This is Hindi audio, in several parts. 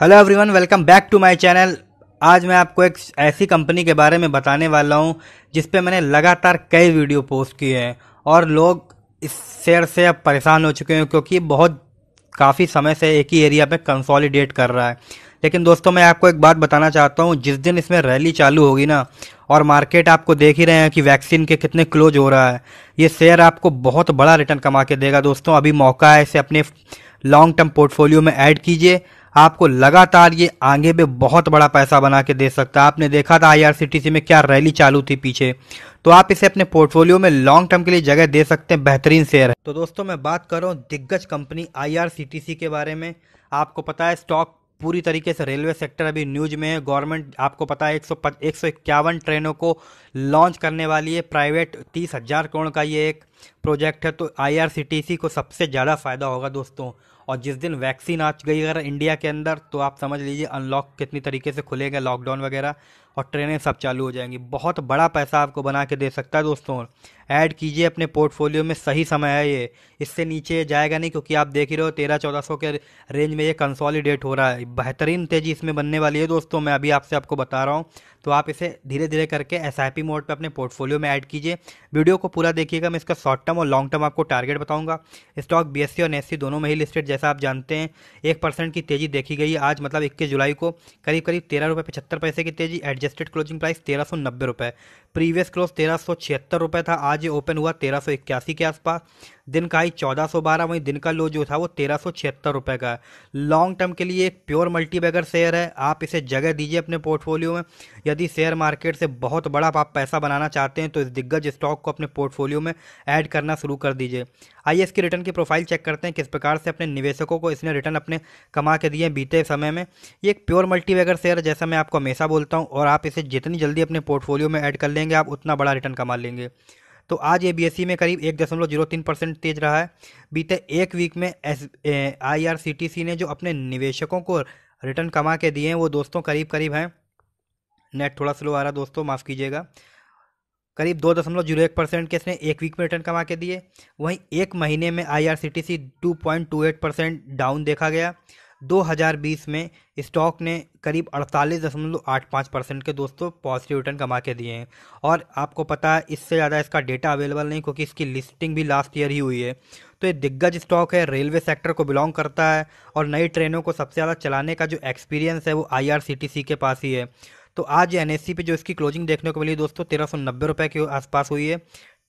hello everyone welcome back to my channel आज मैं आपको एक ऐसी कंपनी के बारे में बताने वाला हूं जिस पे मैंने लगातार कई वीडियो पोस्ट किए हैं और लोग इस शेयर से अब परेशान हो चुके हैं क्योंकि बहुत काफ़ी समय से एक ही एरिया पे कंसोलिडेट कर रहा है लेकिन दोस्तों मैं आपको एक बात बताना चाहता हूँ जिस दिन इसमें रैली चालू होगी ना और मार्केट आपको देख ही रहे हैं कि वैक्सीन के कितने क्लोज हो रहा है ये शेयर आपको बहुत बड़ा रिटर्न कमा के देगा दोस्तों अभी मौका है इसे अपने लॉन्ग टर्म पोर्टफोलियो में ऐड कीजिए आपको लगातार ये आगे भी बहुत बड़ा पैसा बना के दे सकता है आपने देखा था आईआरसीटीसी में क्या रैली चालू थी पीछे तो आप इसे अपने पोर्टफोलियो में लॉन्ग टर्म के लिए जगह दे सकते हैं बेहतरीन शेयर है तो दोस्तों मैं बात कर रहा हूँ दिग्गज कंपनी आईआरसीटीसी के बारे में आपको पता है स्टॉक पूरी तरीके से रेलवे सेक्टर अभी न्यूज में है गवर्नमेंट आपको पता है एक सौ एक सौ इक्यावन ट्रेनों को लॉन्च करने वाली है प्राइवेट तीस हज़ार करोड़ का ये एक प्रोजेक्ट है तो आईआरसीटीसी को सबसे ज़्यादा फ़ायदा होगा दोस्तों और जिस दिन वैक्सीन आ गई अगर इंडिया के अंदर तो आप समझ लीजिए अनलॉक कितनी तरीके से खुलेगा लॉकडाउन वगैरह और ट्रेनें सब चालू हो जाएंगी बहुत बड़ा पैसा आपको बना के दे सकता है दोस्तों ऐड कीजिए अपने पोर्टफोलियो में सही समय है ये इससे नीचे जाएगा नहीं क्योंकि आप देख ही रहे हो तेरह चौदह सौ के रेंज में ये कंसॉलीडेट हो रहा है बेहतरीन तेज़ी इसमें बनने वाली है दोस्तों मैं अभी आपसे आपको बता रहा हूँ तो आप इसे धीरे धीरे करके एस आई पी मोड पर अपने पोर्टफोलियो में ऐड कीजिए वीडियो को पूरा देखिएगा मैं इसका शॉर्ट टर्म और लॉन्ग टर्म आपको टारगेट बताऊँगा स्टॉक बी और एस दोनों में ही लिस्टेड जैसा आप जानते हैं एक परसेंट की तेज़ी देखी गई आज मतलब इक्कीस जुलाई को करीब करीब तेरह रुपये पचहत्तर पैसे की तेज़ी एडजस्ट एडजस्टेड क्लोजिंग प्राइस तेरह सौ नब्बे रुपये प्रीवियस क्लोज तेरह सौ छिहत्तर रुपये था आज ये ओपन हुआ तेरह सौ इक्यासी के आसपास दिन का हाई बारह वहीं दिन का लो जो था वो तेरह सौ छिहत्तर रुपये का है लॉन्ग टर्म के लिए एक प्योर मल्टी बैगर शेयर है आप इसे जगह दीजिए अपने पोर्टफोलियो में यदि शेयर मार्केट से बहुत बड़ा आप पैसा बनाना चाहते हैं तो इस दिग्गज स्टॉक को अपने पोर्टफोलियो में ऐड करना शुरू कर दीजिए आइए इसकी रिटर्न की प्रोफाइल चेक करते हैं किस प्रकार से अपने निवेशकों को इसने रिटर्न अपने कमा के दिए बीते समय में ये एक प्योर मल्टी बैगर शेयर जैसा मैं आपको हमेशा बोलता हूँ और आप इसे जितनी जल्दी अपने पोर्टफोलियो में ऐड कर लेंगे आप उतना बड़ा रिटर्न कमा लेंगे तो आज ए बी e में करीब एक दशमलव जीरो तीन परसेंट तेज रहा है बीते एक वीक में एस आई ने जो अपने निवेशकों को रिटर्न कमा के दिए हैं वो दोस्तों करीब करीब हैं नेट थोड़ा स्लो आ रहा दोस्तों माफ़ कीजिएगा करीब दो दशमलव जीरो एक परसेंट के इसने एक वीक में रिटर्न कमा के दिए वहीं एक महीने में I R C T C two point two eight percent down देखा गया 2020 में स्टॉक ने करीब अड़तालीस दशमलव आठ पाँच परसेंट के दोस्तों पॉजिटिव रिटर्न कमा के दिए हैं और आपको पता है इससे ज़्यादा इसका डेटा अवेलेबल नहीं क्योंकि इसकी लिस्टिंग भी लास्ट ईयर ही हुई है तो ये दिग्गज स्टॉक है रेलवे सेक्टर को बिलोंग करता है और नई ट्रेनों को सबसे ज़्यादा चलाने का जो एक्सपीरियंस है वो आई के पास ही है तो आज एन एस पे जो इसकी क्लोजिंग देखने को मिली दोस्तों तेरह सौ नब्बे रुपये के आसपास हुई है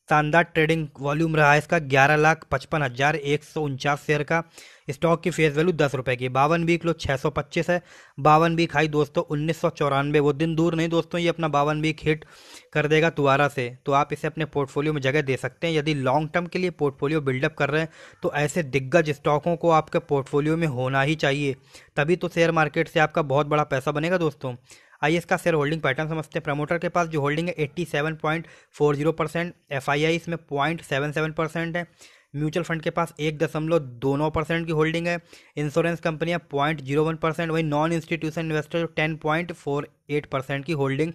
शानदार ट्रेडिंग वॉल्यूम रहा है इसका ग्यारह लाख पचपन हज़ार एक सौ उनचास शेयर का स्टॉक की फेस वैल्यू दस रुपये की बावन वीक लो छः सौ पच्चीस है बावन वीक हाई दोस्तों उन्नीस सौ चौरानवे वो दिन दूर नहीं दोस्तों ये अपना बावन वीक हिट कर देगा दोबारा से तो आप इसे अपने पोर्टफोलियो में जगह दे सकते हैं यदि लॉन्ग टर्म के लिए पोर्टफोलियो बिल्डअप कर रहे हैं तो ऐसे दिग्गज स्टॉकों को आपके पोर्टफोलियो में होना ही चाहिए तभी तो शेयर मार्केट से आपका बहुत बड़ा पैसा बनेगा दोस्तों आइए इसका शेयर होल्डिंग पैटर्न समझते हैं प्रमोटर के पास जो होल्डिंग है eighty seven point four zero percent F I I इसमें पॉइंट सेवन सेवन परसेंट है म्यूचुअल फंड के पास एक दशमलव दो नौ परसेंट की होल्डिंग है इंश्योरेंस कंपनियां पॉइंट जीरो वन परसेंट वहीं non institution investor ten point four eight percent की होल्डिंग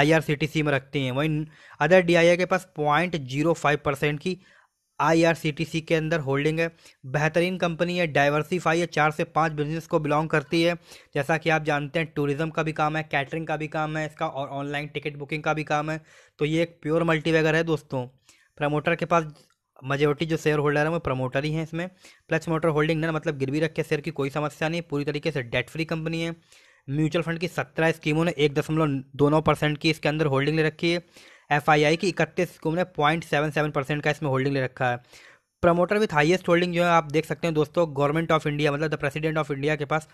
आई में रखते हैं वहीं अदर डी के पास पॉइंट जीरो फाइव परसेंट की आई के अंदर होल्डिंग है बेहतरीन कंपनी है डाइवर्सीफाई है चार से पांच बिजनेस को बिलोंग करती है जैसा कि आप जानते हैं टूरिज्म का भी काम है कैटरिंग का भी काम है इसका और ऑनलाइन टिकट बुकिंग का भी काम है तो ये एक प्योर मल्टीवेगर है दोस्तों प्रमोटर के पास मेजोरिटी जो शेयर होल्डर है वो प्रमोटर ही हैं इसमें प्लस मोटर होल्डिंग ना मतलब गिरवी रख के शेयर की कोई समस्या नहीं पूरी तरीके से डेट फ्री कंपनी है म्यूचुअल फंड की सत्रह स्कीमों ने एक दशमलव दो नौ परसेंट की इसके अंदर होल्डिंग ले रखी है एफ आई आई की इकतीस स्कीमों ने पॉइंट सेवन सेवन परसेंट का इसमें होल्डिंग ले रखा है प्रमोटर विथ हाईएस्ट होल्डिंग जो है आप देख सकते हैं दोस्तों गवर्नमेंट ऑफ इंडिया मतलब द प्रेसिडेंट ऑफ इंडिया के पास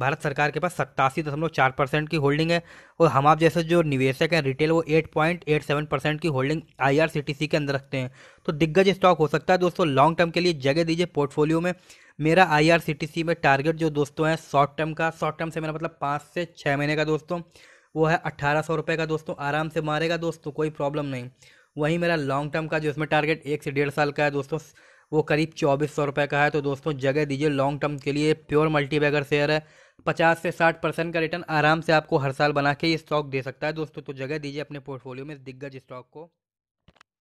भारत सरकार के पास सत्तासी दशमलव चार परसेंट की होल्डिंग है और हम आप जैसे जो निवेशक हैं रिटेल वो eight point eight seven percent की होल्डिंग आईआरसीटीसी के अंदर रखते हैं तो दिग्गज स्टॉक हो सकता है दोस्तों लॉन्ग टर्म के लिए जगह दीजिए पोर्टफोलियो में मेरा सी में टारगेट जो दोस्तों है शॉर्ट टर्म का शॉर्ट टर्म से मेरा मतलब पाँच से छः महीने का दोस्तों वो है अट्ठारह सौ रुपये का दोस्तों आराम से मारेगा दोस्तों कोई प्रॉब्लम नहीं वहीं मेरा लॉन्ग टर्म का जो इसमें टारगेट एक से डेढ़ साल का है दोस्तों वो करीब चौबीस सौ रुपये का है तो दोस्तों जगह दीजिए लॉन्ग टर्म के लिए प्योर मल्टीबैगर शेयर है पचास से साठ परसेंट का रिटर्न आराम से आपको हर साल बना के ये स्टॉक दे सकता है दोस्तों तो जगह दीजिए अपने पोर्टफोलियो में दिग्गज स्टॉक को